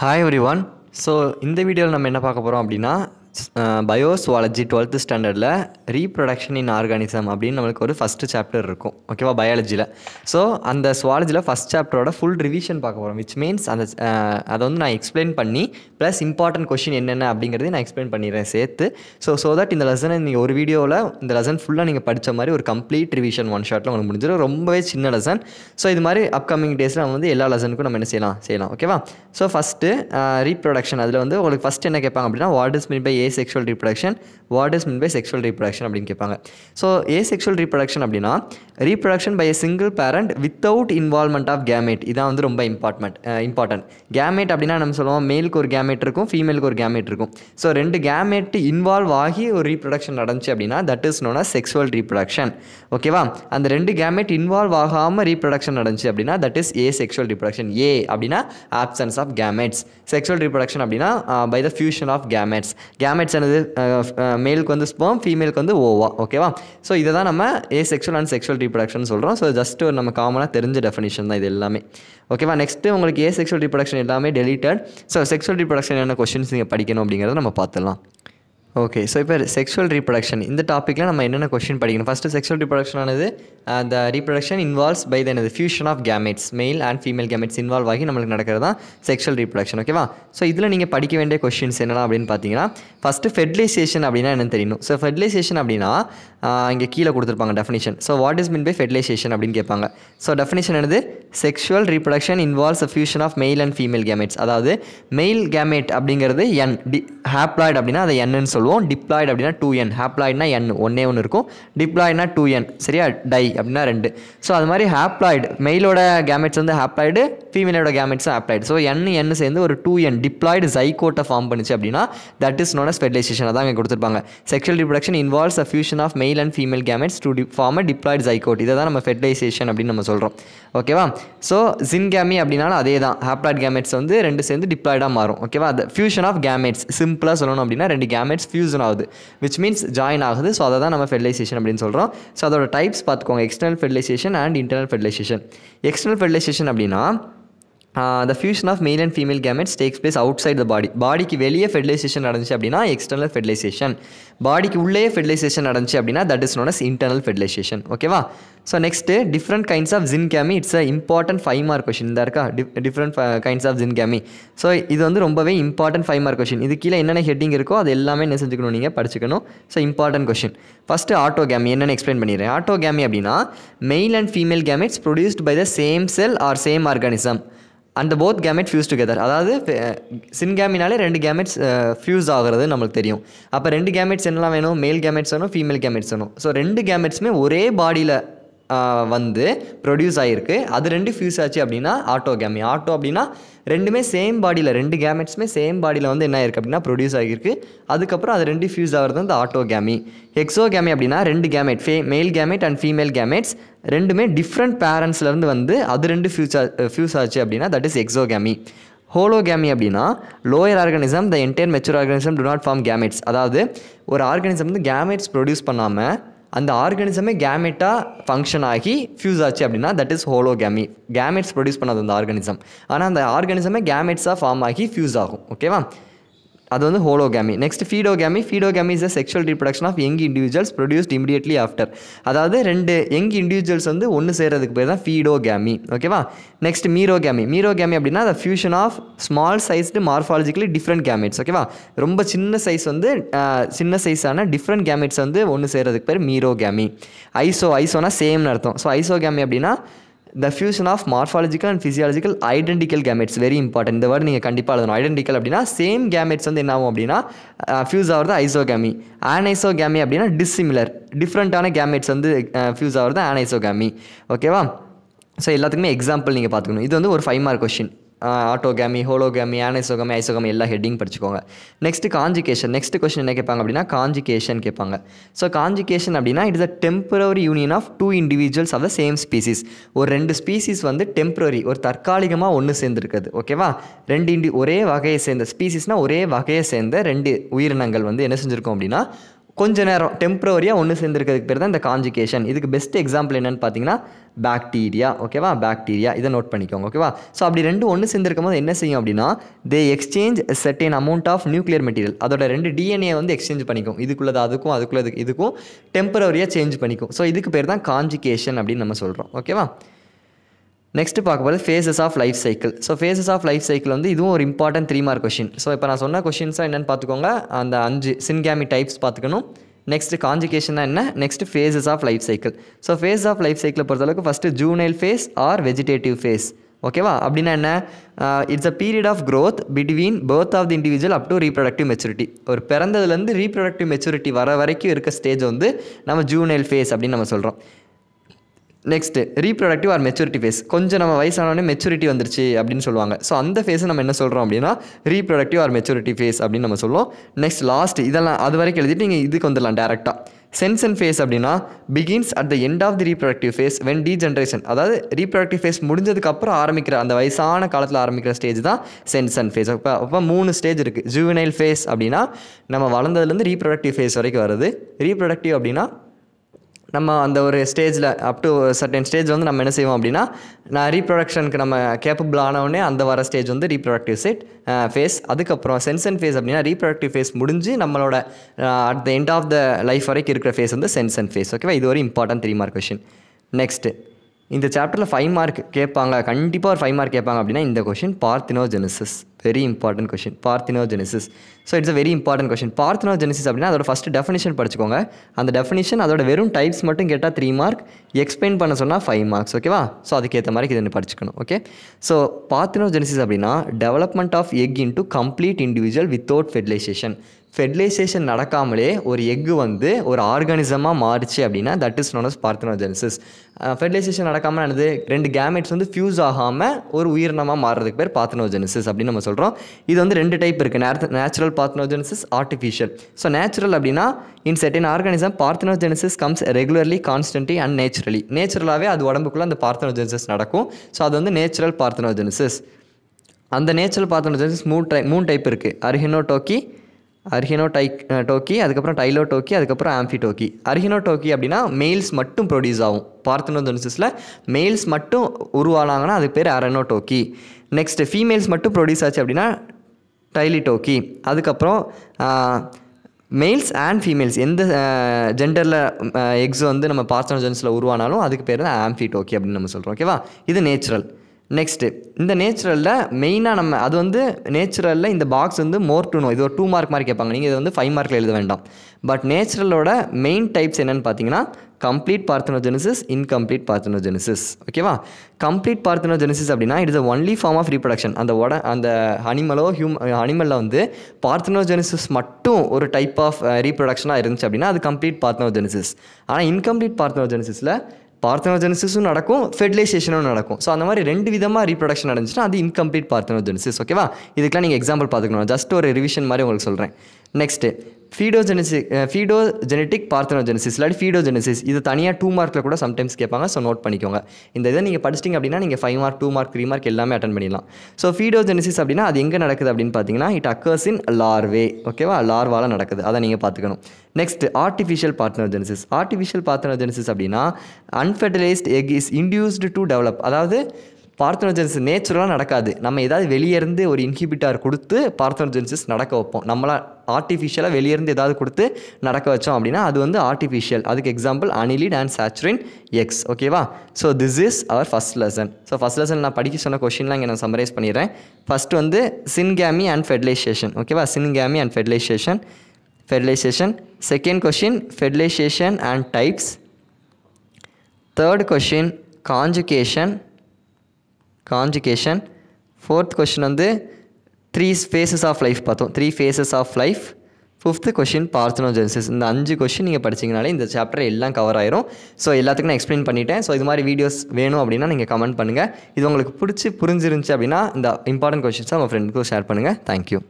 hi every one so இந்த வீடியோவில் நம்ம என்ன பார்க்க போகிறோம் அப்படின்னா பயோஸ்வாலஜி டுவெல்த்து ஸ்டாண்டர்டில் ரீப்ரொடக்ஷன் இன் ஆர்கானிசம் அப்படின்னு நம்மளுக்கு ஒரு ஃபஸ்ட்டு சாப்டர் இருக்கும் ஓகேவா பயாலஜியில் ஸோ அந்த சுவாலஜியில் ஃபஸ்ட் சாப்டரோட ஃபுல் ரிவிஷன் பார்க்க போகிறோம் விச் மீன்ஸ் அந்த uh, அதை வந்து நான் எக்ஸ்பிளைன் பண்ணி ப்ளஸ் இம்பார்ட்டன்ட் கொஷின் என்னென்ன அப்படிங்கிறதையும் நான் எக்ஸ்பிளைன் பண்ணிடுறேன் சேர்த்து ஸோ ஸோ தட் இந்த லெசனை நீங்கள் ஒரு வீடியோவில் இந்த லெசன் ஃபுல்லாக நீங்கள் படித்த மாதிரி ஒரு கம்ப்ளீட் ரிவிஷன் ஒன் ஷாட்டில் உங்களுக்கு முடிஞ்சிடும் ரொம்பவே சின்ன லெசன் ஸோ இது மாதிரி அப்கமிங் டேஸில் நம்ம வந்து எல்லா லெசனுக்கும் நம்ம என்ன செய்யலாம் செய்யலாம் ஓகேவா ஸோ ஃபஸ்ட்டு ரீப்ரொடக்ஷன் அதில் வந்து உங்களுக்கு ஃபஸ்ட் என்ன கேட்பாங்க அப்படின்னா what is mean by asexual reproduction what is mean by sexual reproduction அப்படின்னு கேட்பாங்க ஸோ ஏ செக்ஷுவல் ரீப்ரடக்ஷன் அப்படின்னா reproduction by a single parent without involvement of gamete இதான் வந்து ரொம்ப இம்பார்ட்மெண்ட் இம்பார்ட்டன்ட் கேமேட் அப்படின்னா நம்ம சொல்லுவோம் மேலுக்கு ஒரு கேமேட் இருக்கும் ஃபீமேலுக்கு ஒரு கேமேட் இருக்கும் ஸோ ரெண்டு கேமேட் இன்வால்வ் ஆகி ஒரு ரீப்ரடக்ஷன் நடந்துச்சு அப்படின்னா that is known as sexual reproduction ஓகேவா அந்த ரெண்டு கேமேட் இன்வால்வ் ஆகாமல் ரீப்ரடக்ஷன் நடந்துச்சு அப்படின்னா that is asexual reproduction ஏ அப்படின்னா absence of gametes sexual reproduction அப்படின்னா by the fusion of gametes gamete gametes ஆனது மேலுக்கு வந்து ஸ்போம் ஃபீமேலுக்கு வந்து ஓவா ஓகேவா ஸோ இதை தான் நம்ம asexual and sexual reproduction சொல்கிறோம் ஸோ ஜஸ்ட் ஒரு நம்ம காமனாக தெரிஞ்ச டெஃபினேஷன் தான் இது எல்லாமே ஓகேவா நெக்ஸ்ட்டு உங்களுக்கு ஏ செக்ஷுவல் ரீப்ரொடக்ஷன் எல்லாமே டெலிட்டட் ஸோ செக்ஷுவல் ரீப்ரொடக்ஷன் என்ன கொஷின்ஸ் நீங்கள் படிக்கணும் அப்படிங்கிறத நம்ம பார்த்துடலாம் ஓகே ஸோ இப்போ செக்ஷுவல் ரீப்ரொடக்ஷன் இந்த டாப்பிக்கில் நம்ம என்னென்ன கொஷின் படிக்கணும் ஃபஸ்ட்டு செக்ஷுவல் ரீப்ரொடக்ஷன் ஆனது அந்த ரீப்ரடக்ஷன் இன்வால்வ்ஸ் பை த அது fusion of gametes male and female gametes involve ஆகி நம்மளுக்கு நடக்கிறது தான் செக்ஷுவல் ரீப்ரடக்ஷன் ஓகேவா ஸோ இதில் நீங்கள் படிக்க வேண்டிய கொஷின்ஸ் என்னென்ன அப்படின்னு பார்த்தீங்கன்னா ஃபஸ்ட்டு ஃபெர்டிலைசேஷன் அப்படின்னா என்னென்னு தெரியணும் ஸோ ஃபெர்டிலைசேஷன் அப்படின்னா uh, இங்கே கீழே கொடுத்துருப்பாங்க definition so what is mean by fertilization அப்படின்னு கேட்பாங்க ஸோ டெஃபினேஷன் என்னது sexual reproduction involves a fusion of male and female gametes அதாவது மெயில் கேமெட் அப்படிங்கிறது என் டி ஹாப்ளாய்ட் அப்படின்னா அதை என்னன்னு சொல்லுவோம் சொல்லுவோம் டிப்ளாய்டு அப்படின்னா டூ என் ஹேப்ளாய்ட்னா என் ஒன்னே ஒன்று இருக்கும் டிப்ளாய்ட்னா டூ என் சரியா டை அப்படின்னா ரெண்டு ஸோ அது மாதிரி ஹேப்ளாய்டு மெயிலோட கேமெட்ஸ் வந்து ஹேப்ளாய்டு ஃபீமேலோட கேமெட்ஸும் ஹேப்ளாய்டு ஸோ என் என் சேர்ந்து ஒரு டூ என் டிப்ளாய்டு ஜைகோட்டை ஃபார்ம் பண்ணுச்சு அப்படின்னா தட் இஸ் நோன் ஃபெர்டிலைசேஷன் தான் அங்கே கொடுத்துருப்பாங்க sexual reproduction involves a fusion of male and female gametes to form a diploid zygote இதை தான் நம்ம ஃபெர்டிலைசேஷன் அப்படின்னு நம்ம சொல்கிறோம் ஓகேவா ஸோ ஜின்கேமி அப்படின்னாலும் அதே தான் ஹேப்ளாய்டு கேமெட்ஸ் வந்து ரெண்டு சேர்ந்து டிப்ளாய்டாக மாறும் ஓகேவா அது ஃபியூஷன் ஆஃப் கேமெட்ஸ் சிம்பிளாக சொல்லணும் அப்படின்னா ரெண்டு கேமெட்ஸ் ஃபியூசன் ஆகுது விச் மீன்ஸ் ஜாயின் ஆகுது ஸோ அதை தான் நம்ம ஃபெர்டிலைசேஷன் அப்படின்னு சொல்கிறோம் ஸோ அதோட டைப்ஸ் பார்த்துக்கோங்க external fertilization and internal fertilization external fertilization அப்படின்னா the fusion of male and female gametes takes place outside the body பாடிக்கு வெளியே ஃபெர்டிலைசேஷன் நடந்துச்சு அப்படின்னா எக்ஸ்டர்னல் ஃபெர்டிலைசேஷன் பாடிக்கு உள்ளே ஃபெர்டிலைசேஷன் நடந்துச்சு அப்படின்னா that is known as internal fertilization ஓகேவா so next different kinds of syngamy it's a important five mark question இந்த இருக்கா different kinds of syngamy so இது வந்து ரொம்பவே இம்பார்ட்டன்ட் ஃபைவ் மார்க் கொஷின் இது கீழே என்னென்ன ஹெட்டிங் இருக்கோ அது எல்லாமே என்ன செஞ்சுக்கணும் நீங்கள் படிச்சுக்கணும் so important question first autogamy என்னென்ன எக்ஸ்பிளைன் பண்ணிடுறேன் ஆட்டோ கேமி அப்படின்னா male and female gametes produced by the same cell or same organism அந்த போத் கேமெட் ஃபியூஸ் டுகெதர் அதாவது சின்கேமினாலே ரெண்டு கேமெட்ஸ் ஃபியூஸ் ஆகிறது நம்மளுக்கு தெரியும் அப்போ ரெண்டு கேமெட்ஸ் என்னெல்லாம் வேணும் மேல் கேமெட்ஸ் வேணும் ஃபீமேல் கேமெட்ஸ் வேணும் ஸோ ரெண்டு கேமெட்ஸுமே ஒரே பாடியில் வந்து ப்ரொடியூஸ் ஆகிருக்கு அது ரெண்டு ஃபியூஸ் ஆச்சு அப்படின்னா ஆட்டோ கேமி ஆட்டோ அப்படின்னா ரெண்டுமே சேம் பாடியில் ரெண்டு கேமெட்ஸுமே சேம் பாடியில் வந்து என்ன ஆயிருக்கு அப்படின்னா ப்ரொடியூஸ் ஆகியிருக்கு அதுக்கப்புறம் அது ரெண்டு ஃபியூஸ் ஆகிறது வந்து ஆட்டோ கேமி எக்ஸோ கேமி அப்படின்னா ரெண்டு gamete female gamete and female gametes ரெண்டுமே டிஃப்ரெண்ட் பேரண்ட்ஸ்லேருந்து வந்து அது ரெண்டு ஃபியூஸ் ஃபியூஸ் ஆச்சு அப்படின்னா that is exogamy hologamy அப்படின்னா lower organism the entire mature organism to not form gametes அதாவது ஒரு ஆர்கானிசம் வந்து கேமெட்ஸ் ப்ரொடியூஸ் பண்ணாமல் அந்த ஆர்கானிசமே கேமெட்டாக ஃபங்க்ஷன் ஆகி ஃபியூஸ் ஆச்சு அப்படின்னா that is hologamy gametes produce பண்ணாது அந்த ஆர்கானிசம் ஆனால் அந்த ஆர்கானிசமே கேமெட்ஸாக ஃபார்ம் ஆகி ஃபியூஸ் ஆகும் ஓகேவா அது வந்து hologamy next paedogamy paedogamy is a sexual reproduction of young individuals produced immediately after அதாவது ரெண்டு யங் இண்டிவிஜுவல்ஸ் வந்து ஒன்று சேர்கிறதுக்கு பேர் தான் ஃபீடோகேமி ஓகேவா நெக்ஸ்ட் மீரோகேமி மீரோகேமி அப்படின்னா அது fusion of small sized morphologically different gametes ஓகேவா ரொம்ப சின்ன சைஸ் வந்து சின்ன சைஸான டிஃப்ரெண்ட் கேமிட்ஸ் வந்து ஒன்று சேர்கிறதுக்கு பேர் மீரோகேமி ஐசோ ஐசோனா சேம்னு அர்த்தம் ஸோ ஐசோகேமி அப்படின்னா the fusion of morphological and physiological identical gametes very important இந்த வேர்டு நீங்கள் கண்டிப்பாக எழுதணும் ஐடென்டிக்கல் அப்படின்னா சேம் கேமெட்ஸ் வந்து என்ன ஆகும் அப்படின்னா ஃபியூஸ் ஆகிறது ஐசோகேமி ஆனைசோகேமி அப்படின்னா டிஸ்சிமிலர் டிஃப்ரெண்ட்டான கேமெட்ஸ் வந்து ஃபியூஸ் ஆகிறது ஆனைசோகேமி ஓகேவா ஸோ எல்லாத்துக்குமே எக்ஸாம்பிள் நீங்கள் பார்த்துக்கணும் இது வந்து ஒரு five mark question autogamy hologamy anisogamy isogamy எல்லா ஹெட்டிங் படிச்சுக்கோங்க நெக்ஸ்ட்டு காஞ்சிகேஷன் நெக்ஸ்ட் கொஸ்டின் என்ன கேட்பாங்க அப்படின்னா காஞ்சிகேஷன் கேட்பாங்க ஸோ காஞ்சிகேஷன் அப்படின்னா it is a temporary union of two individuals of the same species ஒரு ரெண்டு ஸ்பீசிஸ் வந்து டெம்பரரி ஒரு தற்காலிகமாக ஒன்று சேர்ந்துருக்குது ஓகேவா ரெண்டு இண்டி ஒரே வகையை சேர்ந்த ஸ்பீசிஸ்னால் ஒரே வகையை சேர்ந்த ரெண்டு உயிரினங்கள் வந்து என்ன செஞ்சுருக்கோம் அப்படின்னா கொஞ்ச நேரம் டெம்ப்ரவரியாக ஒன்று சேர்ந்துருக்கிறதுக்கு பேர் தான் இந்த காஞ்சிகேஷன் இதுக்கு பெஸ்ட் எக்ஸாம்பிள் என்னென்னு பார்த்தீங்கன்னா பாக்டீரியா ஓகேவா பாக்டீரியா இதை நோட் பண்ணிக்கோங்க ஓகேவா ஸோ அப்படி ரெண்டு ஒன்று சேர்ந்துருக்கும் போது என்ன செய்யும் அப்படின்னா they exchange certain amount of nuclear material அதோட ரெண்டு டிஎன்ஏ வந்து எக்ஸ்சேஞ்ச் பண்ணிக்கும் இதுக்குள்ளது அதுக்கும் அதுக்குள்ளது இதுக்கும் டெம்ப்ரவரியாக சேஞ்ச் பண்ணிக்கும் ஸோ இதுக்கு பேர் தான் காஞ்சிகேஷன் அப்படின்னு நம்ம சொல்கிறோம் ஓகேவா நெக்ஸ்ட்டு பார்க்க போகிறது phases of life cycle so phases of life cycle வந்து இதுவும் ஒரு important three mark question so இப்போ நான் சொன்ன கொஷின்ஸாக என்னென்னு பார்த்துக்கோங்க அந்த அஞ்சு சின்கேமி டைப்ஸ் பார்த்துக்கணும் காஞ்சிகேஷன் தான் என்ன next phases of life cycle so phase of life cycle பொறுத்தளவுக்கு first juvenile phase or vegetative phase ஓகேவா அப்படின்னா என்ன it's a period of growth between birth of the individual up to reproductive maturity ஒரு பிறந்ததுலேருந்து reproductive maturity வர வரைக்கும் இருக்க stage வந்து நம்ம ஜூனைல் ஃபேஸ் அப்படின்னு நம்ம சொல்கிறோம் next reproductive or maturity phase கொஞ்சம் நம்ம வயசானோடனே மெச்சூரிட்டி வந்துருச்சு அப்படின்னு சொல்லுவாங்க ஸோ அந்த ஃபேஸை நம்ம என்ன சொல்கிறோம் அப்படின்னா ரீப்ரொடக்டிவ் ஆர் மெச்சூரிட்டி ஃபேஸ் அப்படின்னு நம்ம சொல்லுவோம் நெக்ஸ்ட் லாஸ்ட் இதெல்லாம் அது வரைக்கும் எழுதிட்டு நீங்கள் இதுக்கு வந்துடலாம் டேரெக்டாக சென்ஸ் அண்ட் ஃபேஸ் அப்படின்னா begins at the end of the reproductive phase when degeneration அதாவது ரீப்ரொடக்டிவ் ஃபேஸ் முடிஞ்சதுக்கப்புறம் ஆரம்பிக்கிற அந்த வயசான காலத்தில் ஆரம்பிக்கிற ஸ்டேஜ் தான் சென்ஸ் அண்ட் ஃபேஸ் அப்போ அப்போ மூணு ஸ்டேஜ் இருக்குது ஜூவினைல் ஃபேஸ் அப்படின்னா நம்ம வளர்ந்ததுலேருந்து ரீப்ரொடக்டிவ் ஃபேஸ் வரைக்கும் வருது ரீப்ரொடக்டிவ் அப்படின்னா நம்ம அந்த ஒரு ஸ்டேஜில் அப் டு சர்டன் ஸ்டேஜ் வந்து நம்ம என்ன செய்வோம் அப்படின்னா நான் ரீப்ரொடக்ஷனுக்கு நம்ம கேப்பபிள் ஆனவுடனே அந்த வர ஸ்டேஜ் வந்து ரீப்ரொடக்டிவ் செட் ஃபேஸ் அதுக்கப்புறம் சென்சன் ஃபேஸ் அப்படின்னா ரீப்ரொடக்டிவ் ஃபேஸ் முடிஞ்சு நம்மளோட at the end of the life வரைக்கும் இருக்கிற ஃபேஸ் வந்து சென்சன் ஃபேஸ் ஓகேவா இது ஒரு important three mark question next இந்த சாப்டரில் ஃபைவ் மார்க் கேட்பாங்க கண்டிப்பாக ஒரு ஃபைவ் மார்க் கேட்பாங்க அப்படின்னா இந்த question parthenogenesis very important question parthenogenesis so it's a very important question parthenogenesis அப்படின்னா அதோட ஃபஸ்ட் டெஃபினிஷன் படிச்சுக்கோங்க அந்த டெஃபினிஷன் அதோட வெறும் டைப்ஸ் மட்டும் கேட்டால் த்ரீ மார்க் எக்ஸ்பிளைன் பண்ண சொன்னால் ஃபைவ் மார்க்ஸ் ஓகேவா ஸோ அதுக்கேற்ற மாதிரி இதை படிச்சுக்கணும் ஓகே ஸோ பார்த்தினோஜெனிசிஸ் அப்படின்னா development of egg into complete individual without fertilization fertilization நடக்காமலே ஒரு எக்கு வந்து ஒரு ஆர்கானிசமாக மாறிச்சு அப்படின்னா that is known as parthenogenesis fertilization நடக்காமல் என்னது ரெண்டு கேமெட்ஸ் வந்து ஃபியூஸ் ஆகாமல் ஒரு உயிரினமாக மாறுறதுக்கு பேர் பார்த்தினோஜென்சிஸ் அப்படின்னு நம்ம சொல்கிறோம் இது வந்து ரெண்டு டைப் இருக்குது நேர natural parthenogenesis artificial so natural அப்படின்னா in certain organism parthenogenesis comes regularly constantly and naturally நேச்சுரலாகவே அது உடம்புக்குள்ளே அந்த பார்த்தினோஜென்சிஸ் நடக்கும் ஸோ அது வந்து நேச்சுரல் பார்த்தினோஜென்சிஸ் அந்த நேச்சுரல் பார்த்தினோஜென்சிஸ் மூணு டை மூணு டைப் இருக்குது டோக்கி அர்ஹினோ டை டோக்கி அதுக்கப்புறம் டைலோ டோக்கி அதுக்கப்புறம் ஆம்ஃபி டோக்கி அர்ஹினோ டோக்கி அப்படின்னா மெயில்ஸ் மட்டும் ப்ரொடியூஸ் ஆகும் பார்த்தினோதொனிசிஸில் மெயில்ஸ் மட்டும் உருவானாங்கன்னா அதுக்கு பேர் அரனோ டோக்கி நெக்ஸ்ட்டு ஃபீமேல்ஸ் மட்டும் ப்ரொடியூஸ் ஆச்சு அப்படின்னா டைலி டோக்கி அதுக்கப்புறம் மெயில்ஸ் அண்ட் ஃபீமேல்ஸ் எந்த ஜெண்டரில் எக்ஸ் வந்து நம்ம பார்சனோஜென்ஸில் உருவானாலும் அதுக்கு பேர் தான் ஆம்ஃபி டோக்கி அப்படின்னு நம்ம சொல்கிறோம் ஓகேவா இது நேச்சுரல் நெக்ஸ்ட்டு இந்த நேச்சுரலில் மெயினாக நம்ம அது வந்து நேச்சுரலில் இந்த பாக்ஸ் வந்து மோர் டூ நோ இது ஒரு டூ மார்க் மாதிரி கேட்பாங்க நீங்கள் இது வந்து ஃபைவ் மார்க்கில் எழுத வேண்டாம் பட் நேச்சுரலோட மெயின் டைப்ஸ் என்னென்னு பார்த்தீங்கன்னா கம்ப்ளீட் பார்த்தனோஜெனிசிஸ் இன்கம்ப்ளீட் பார்த்தனோஜெனிசிஸ் ஓகேவா கம்ப்ளீட் பார்த்தனோஜெனிசிஸ் அப்படின்னா it is only form of reproduction அந்த உட அந்த அனிமலோ ஹியூம் அனிமலில் வந்து பார்த்தனோஜெனிசிஸ் மட்டும் ஒரு டைப் ஆஃப் ரீப்ரொடக்ஷனாக இருந்துச்சு அப்படின்னா அது கம்ப்ளீட் பார்த்தனோஜெனிசிஸ் ஆனால் இன்கம்ப்ளீட் பார்த்தனோஜெனிசிஸில் பார்த்தனோஜெனசிஸும் நடக்கும் ஃபெர்டிலைசேஷனும் நடக்கும் ஸோ அந்த மாதிரி ரெண்டு விதமாக ரீப்ரொடக்ஷன் நடந்துச்சுன்னா அது இன்கம்ப்ளீட் பார்த்தனோஜெனசிஸ் ஓகேவா இதுக்கெலாம் நீங்கள் எக்ஸாம்பிள் பார்த்துக்கணும் ஜஸ்ட் ஒரு ரிவிஷன் மாதிரி உங்களுக்கு சொல்கிறேன் நெக்ஸ்ட்டு ஃபீடோஜெனசிக் ஃபீடோஜெனெட்டிக் ஜெனட்டிக் பார்த்தனோஜெனசிஸ் இல்லாட்டி ஃபீடோஜெனசிஸ் இது தனியாக டூ மார்க்கில் கூட சம்டைம்ஸ் கேட்பாங்க ஸோ நோட் பண்ணிக்கோங்க இந்த இதை நீங்கள் படிச்சிட்டிங்க அப்படின்னா நீங்கள் five mark two mark three mark எல்லாமே அட்டன் பண்ணிடலாம் ஸோ ஃபீடோஜெனசிஸ் அப்படின்னா அது எங்கே நடக்குது அப்படின்னு பார்த்தீங்கன்னா இட் அக்கர்ஸ் இன் லார்வே ஓகேவா லார்வால நடக்குது அதை நீங்கள் பார்த்துக்கணும் next artificial parthenogenesis artificial parthenogenesis அப்படின்னா unfertilised egg is induced to develop அதாவது பார்த்தனோஜென்சிஸ் நேச்சுரலாக நடக்காது நம்ம ஏதாவது வெளியேருந்து ஒரு இன்ஹிபிட்டார் கொடுத்து பார்த்தனோஜென்சிஸ் நடக்க வைப்போம் நம்மளா ஆர்டிஃபிஷியலாக வெளியேருந்து ஏதாவது கொடுத்து நடக்க வச்சோம் அப்படின்னா அது வந்து ஆர்டிஃபிஷியல் அதுக்கு example annelid and sea urchin eggs ஓகேவா so this is our first lesson so first lesson நான் படிக்க சொன்ன கொஷின்லாம் இங்கே நான் சம்மரைஸ் பண்ணிடுறேன் ஃபஸ்ட் வந்து சின்கேமி அண்ட் ஃபெட்லைசேஷன் ஓகேவா syngamy and fertilisation fertilisation second question fertilisation and types third question conjugation conjugation fourth question வந்து த்ரீ ஃபேஸஸ் ஆஃப் லைஃப் பார்த்தோம் three phases of life fifth question parthenogenesis இந்த அஞ்சு கொஷின் நீங்கள் படிச்சிங்கனாலே இந்த chapter எல்லாம் cover ஆயிரும் so எல்லாத்துக்கும் நான் எக்ஸ்பிளைன் பண்ணிட்டேன் ஸோ இது மாதிரி வீடியோஸ் வேணும் அப்படின்னா நீங்கள் கமெண்ட் பண்ணுங்கள் இது உங்களுக்கு பிடிச்சி புரிஞ்சிருந்துச்சு அப்படின்னா இந்த இம்பார்ட்டன்ட் கொஷின்ஸை உங்கள் ஃப்ரெண்டுக்கும் ஷேர் பண்ணுங்கள் தேங்க்யூ